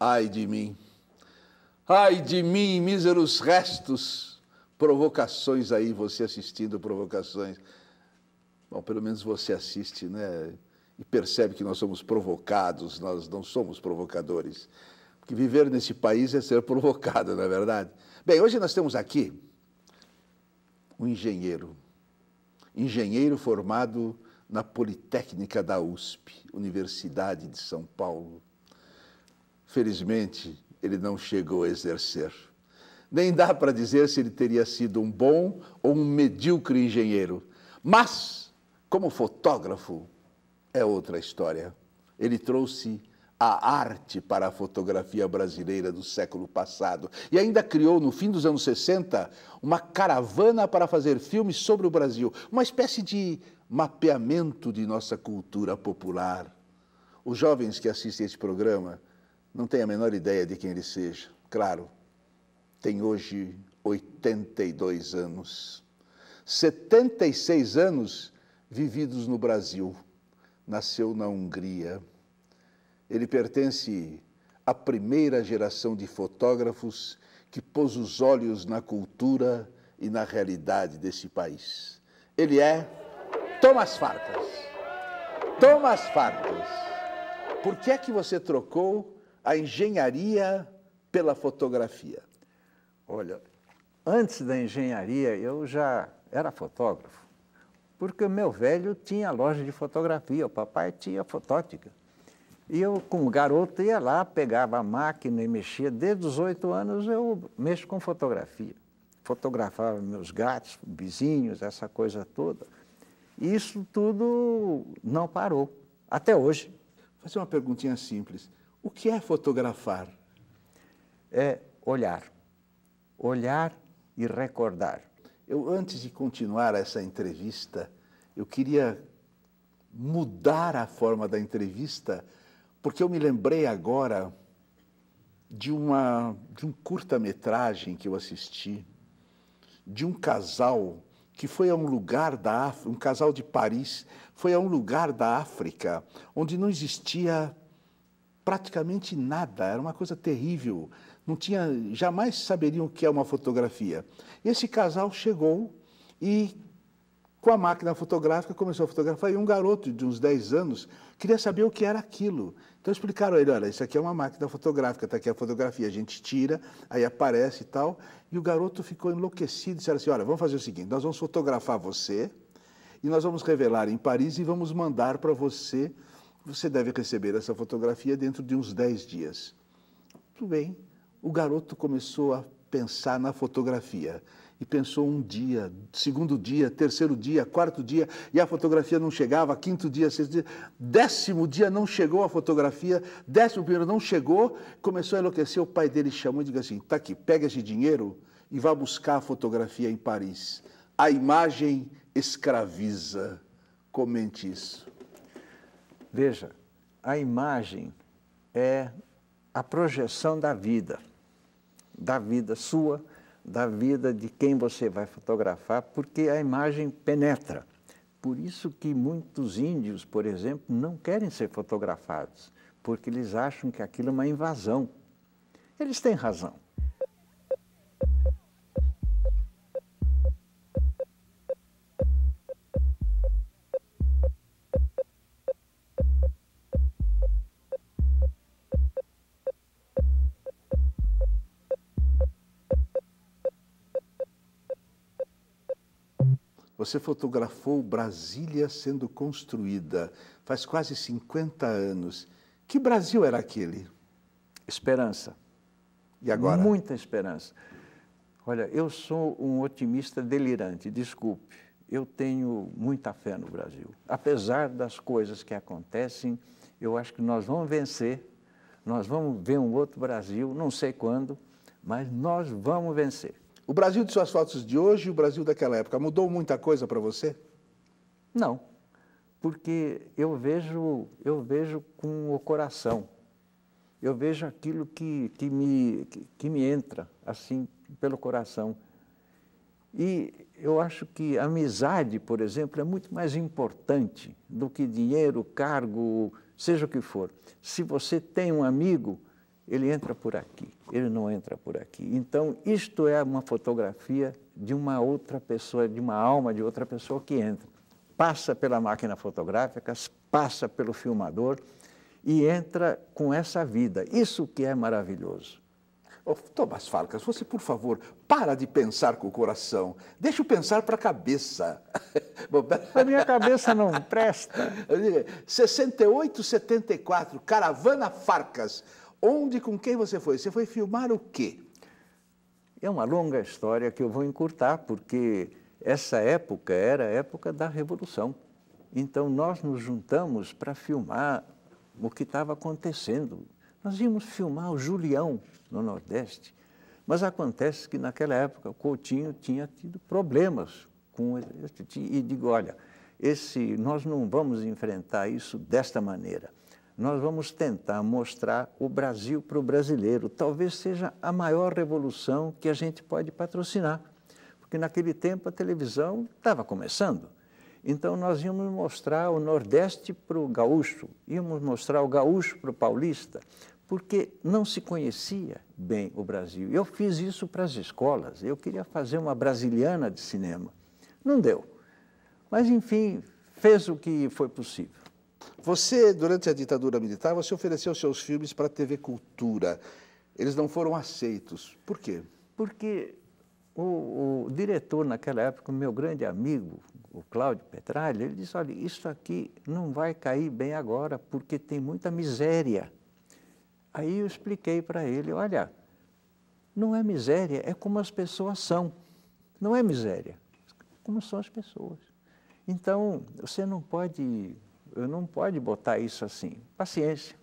Ai de mim! Ai de mim, míseros restos! Provocações aí, você assistindo provocações. Bom, pelo menos você assiste, né? E percebe que nós somos provocados, nós não somos provocadores. Porque viver nesse país é ser provocado, não é verdade? Bem, hoje nós temos aqui um engenheiro. Engenheiro formado na Politécnica da USP, Universidade de São Paulo. Felizmente, ele não chegou a exercer. Nem dá para dizer se ele teria sido um bom ou um medíocre engenheiro. Mas, como fotógrafo, é outra história. Ele trouxe a arte para a fotografia brasileira do século passado e ainda criou, no fim dos anos 60, uma caravana para fazer filmes sobre o Brasil, uma espécie de mapeamento de nossa cultura popular. Os jovens que assistem esse programa não tem a menor ideia de quem ele seja. Claro, tem hoje 82 anos. 76 anos vividos no Brasil. Nasceu na Hungria. Ele pertence à primeira geração de fotógrafos que pôs os olhos na cultura e na realidade desse país. Ele é Thomas Farkas. Thomas Farkas. Por que é que você trocou a engenharia pela fotografia? Olha, antes da engenharia eu já era fotógrafo, porque o meu velho tinha loja de fotografia, o papai tinha fotótica. E eu, como garoto, ia lá, pegava a máquina e mexia. Desde os oito anos eu mexo com fotografia. Fotografava meus gatos, vizinhos, essa coisa toda. E isso tudo não parou, até hoje. Vou fazer uma perguntinha simples. O que é fotografar? É olhar. Olhar e recordar. Eu, antes de continuar essa entrevista, eu queria mudar a forma da entrevista, porque eu me lembrei agora de, uma, de um curta-metragem que eu assisti, de um casal que foi a um lugar da África, um casal de Paris, foi a um lugar da África onde não existia praticamente nada, era uma coisa terrível. Não tinha, jamais saberiam o que é uma fotografia. Esse casal chegou e com a máquina fotográfica começou a fotografar e um garoto de uns 10 anos queria saber o que era aquilo. Então explicaram a ele, olha, isso aqui é uma máquina fotográfica, está aqui a fotografia, a gente tira, aí aparece e tal. E o garoto ficou enlouquecido, disseram assim, olha, vamos fazer o seguinte, nós vamos fotografar você e nós vamos revelar em Paris e vamos mandar para você você deve receber essa fotografia dentro de uns 10 dias. Tudo bem. O garoto começou a pensar na fotografia. E pensou um dia, segundo dia, terceiro dia, quarto dia, e a fotografia não chegava, quinto dia, sexto dia, décimo dia não chegou a fotografia, décimo primeiro não chegou, começou a enlouquecer, o pai dele chamou e disse assim, tá aqui, pega esse dinheiro e vá buscar a fotografia em Paris. A imagem escraviza. Comente isso. Veja, a imagem é a projeção da vida, da vida sua, da vida de quem você vai fotografar, porque a imagem penetra. Por isso que muitos índios, por exemplo, não querem ser fotografados, porque eles acham que aquilo é uma invasão. Eles têm razão. Você fotografou Brasília sendo construída faz quase 50 anos. Que Brasil era aquele? Esperança. E agora? Muita esperança. Olha, eu sou um otimista delirante, desculpe. Eu tenho muita fé no Brasil. Apesar das coisas que acontecem, eu acho que nós vamos vencer. Nós vamos ver um outro Brasil, não sei quando, mas nós vamos vencer. O Brasil de suas fotos de hoje e o Brasil daquela época mudou muita coisa para você? Não, porque eu vejo, eu vejo com o coração. Eu vejo aquilo que, que, me, que, que me entra, assim, pelo coração. E eu acho que amizade, por exemplo, é muito mais importante do que dinheiro, cargo, seja o que for. Se você tem um amigo, ele entra por aqui, ele não entra por aqui. Então, isto é uma fotografia de uma outra pessoa, de uma alma de outra pessoa que entra. Passa pela máquina fotográfica, passa pelo filmador e entra com essa vida. Isso que é maravilhoso. Oh, Farcas, Falcas, você, por favor, para de pensar com o coração. Deixa eu pensar para a cabeça. a minha cabeça não presta. 68, 74, Caravana Farcas onde com quem você foi? Você foi filmar o quê? É uma longa história que eu vou encurtar, porque essa época era a época da Revolução. Então, nós nos juntamos para filmar o que estava acontecendo. Nós íamos filmar o Julião, no Nordeste. Mas acontece que, naquela época, o Coutinho tinha tido problemas com o tipo. e digo, olha, esse, nós não vamos enfrentar isso desta maneira nós vamos tentar mostrar o Brasil para o brasileiro. Talvez seja a maior revolução que a gente pode patrocinar, porque naquele tempo a televisão estava começando. Então nós íamos mostrar o Nordeste para o gaúcho, íamos mostrar o gaúcho para o paulista, porque não se conhecia bem o Brasil. Eu fiz isso para as escolas, eu queria fazer uma brasiliana de cinema. Não deu. Mas, enfim, fez o que foi possível. Você, durante a ditadura militar, você ofereceu seus filmes para a TV Cultura. Eles não foram aceitos. Por quê? Porque o, o diretor, naquela época, meu grande amigo, o Cláudio Petralha, ele disse, olha, isso aqui não vai cair bem agora, porque tem muita miséria. Aí eu expliquei para ele, olha, não é miséria, é como as pessoas são. Não é miséria, como são as pessoas. Então, você não pode não pode botar isso assim. Paciência.